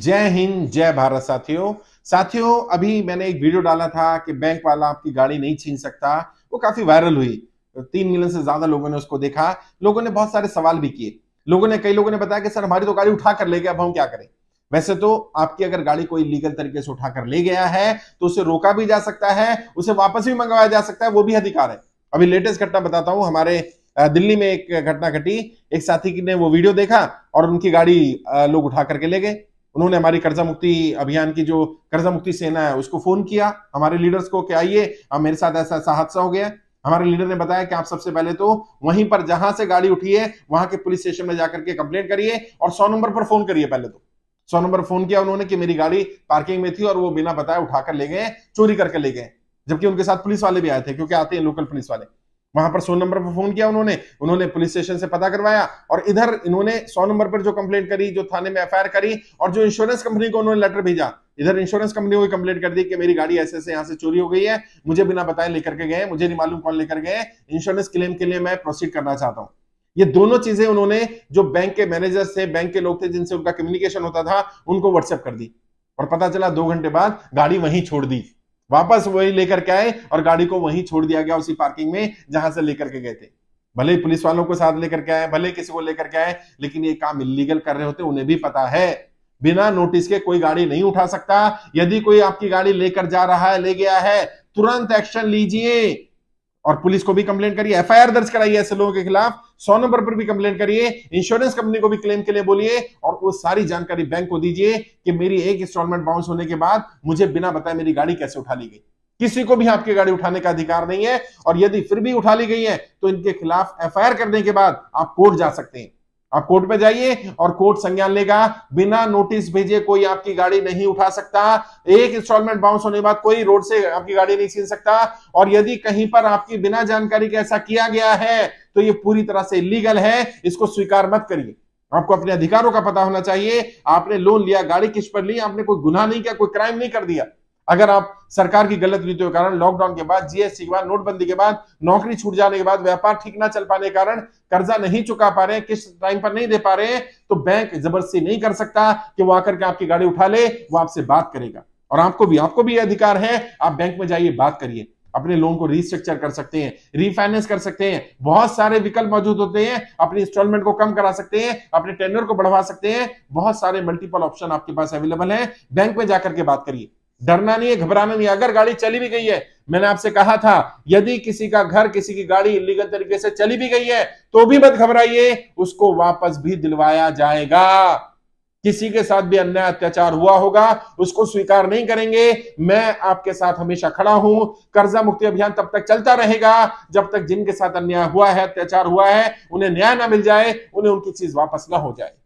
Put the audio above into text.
जय हिंद जय भारत साथियों साथियों अभी मैंने एक वीडियो डाला था कि बैंक वाला आपकी गाड़ी नहीं छीन सकता वो काफी वायरल हुई तीन मिलियन से ज्यादा लोगों ने उसको देखा लोगों ने बहुत सारे सवाल भी किए लोगों ने कई लोगों ने बताया कि सर हमारी तो गाड़ी उठा कर ले गया अब हम क्या करें वैसे तो आपकी अगर गाड़ी कोई लीगल तरीके से उठा कर ले गया है तो उसे रोका भी जा सकता है उसे वापस भी मंगवाया जा सकता है वो भी अधिकार है अभी लेटेस्ट घटना बताता हूं हमारे दिल्ली में एक घटना घटी एक साथी ने वो वीडियो देखा और उनकी गाड़ी लोग उठा करके ले गए उन्होंने हमारी कर्जा मुक्ति अभियान की जो कर्जा मुक्ति सेना है उसको फोन किया हमारे लीडर्स को कि आइए अब मेरे साथ ऐसा ऐसा हादसा हो गया हमारे लीडर ने बताया कि आप सबसे पहले तो वहीं पर जहां से गाड़ी उठी है वहां के पुलिस स्टेशन में जाकर के कंप्लेंट करिए और सौ नंबर पर फोन करिए पहले तो सौ नंबर फोन किया उन्होंने कि मेरी गाड़ी पार्किंग में थी और वो बिना बताए उठाकर ले गए चोरी करके ले गए जबकि उनके साथ पुलिस वाले भी आए थे क्योंकि आते हैं लोकल पुलिस वाले वहां पर सौ नंबर पर फोन किया उन्होंने उन्होंने पुलिस स्टेशन से पता करवाया और इधर इन्होंने सौ नंबर पर जो कंप्लेंट करी जो थाने में एफ करी और जो इंश्योरेंस कंपनी को उन्होंने लेटर भेजा इधर इंश्योरेंस कंपनी को कंप्लेंट कर दी कि मेरी गाड़ी ऐसे ऐसे यहाँ से चोरी हो गई है मुझे बिना बताए लेकर के गए मुझे नहीं मालूम कौन लेकर गए इंश्योरेंस क्लेम के लिए मैं प्रोसीड करना चाहता हूँ ये दोनों चीजें उन्होंने जो बैंक के मैनेजर्स थे बैंक के लोग थे जिनसे उनका कम्युनिकेशन होता था उनको व्हाट्सएप कर दी और पता चला दो घंटे बाद गाड़ी वहीं छोड़ दी वापस वही लेकर के आए और गाड़ी को वहीं छोड़ दिया गया उसी पार्किंग में जहां से लेकर के गए थे भले पुलिस वालों को साथ लेकर के आए भले किसी को लेकर के आए लेकिन ये काम इलीगल कर रहे होते उन्हें भी पता है बिना नोटिस के कोई गाड़ी नहीं उठा सकता यदि कोई आपकी गाड़ी लेकर जा रहा है ले गया है तुरंत एक्शन लीजिए और पुलिस को भी कंप्लेंट करिए एफआईआर दर्ज कराइए ऐसे लोगों के खिलाफ सौ नंबर पर भी कंप्लेंट करिए इंश्योरेंस कंपनी को भी क्लेम के लिए बोलिए और वो सारी जानकारी बैंक को दीजिए कि मेरी एक इंस्टॉलमेंट बाउंस होने के बाद मुझे बिना बताए मेरी गाड़ी कैसे उठा ली गई किसी को भी आपकी गाड़ी उठाने का अधिकार नहीं है और यदि फिर भी उठा ली गई है तो इनके खिलाफ एफ करने के बाद आप कोर्ट जा सकते हैं आप कोर्ट में जाइए और कोर्ट संज्ञान लेगा बिना नोटिस भेजे कोई आपकी गाड़ी नहीं उठा सकता एक इंस्टॉलमेंट बाउंस होने के बाद कोई रोड से आपकी गाड़ी नहीं छीन सकता और यदि कहीं पर आपकी बिना जानकारी के ऐसा किया गया है तो ये पूरी तरह से इलीगल है इसको स्वीकार मत करिए आपको अपने अधिकारों का पता होना चाहिए आपने लोन लिया गाड़ी किस पर ली आपने कोई गुनाह नहीं किया कोई क्राइम नहीं कर दिया अगर आप सरकार की गलत नीतियों के कारण लॉकडाउन के बाद जीएसटी के बाद नोटबंदी के बाद नौकरी छूट जाने के बाद व्यापार ठीक ना चल पाने के कारण कर्जा नहीं चुका पा रहे किस टाइम पर नहीं दे पा रहे तो बैंक जबरदस्ती नहीं कर सकता कि वो आकर के आपकी गाड़ी उठा ले वो आपसे बात करेगा और आपको भी आपको भी अधिकार है आप बैंक में जाइए बात करिए अपने लोन को रिस्ट्रक्चर कर सकते हैं रीफाइनेंस कर सकते हैं बहुत सारे विकल्प मौजूद होते हैं अपने इंस्टॉलमेंट को कम करा सकते हैं अपने टेंडर को बढ़वा सकते हैं बहुत सारे मल्टीपल ऑप्शन आपके पास अवेलेबल है बैंक में जाकर के बात करिए डरना नहीं है घबराना नहीं अगर गाड़ी चली भी गई है मैंने आपसे कहा था यदि किसी का घर किसी की गाड़ी इलीगल तरीके से चली भी गई है तो भी मत घबराइए उसको वापस भी दिलवाया जाएगा किसी के साथ भी अन्याय अत्याचार हुआ होगा उसको स्वीकार नहीं करेंगे मैं आपके साथ हमेशा खड़ा हूं कर्जा मुक्ति अभियान तब तक चलता रहेगा जब तक जिनके साथ अन्याय हुआ है अत्याचार हुआ है उन्हें न्याय ना मिल जाए उन्हें उनकी चीज वापस ना हो जाए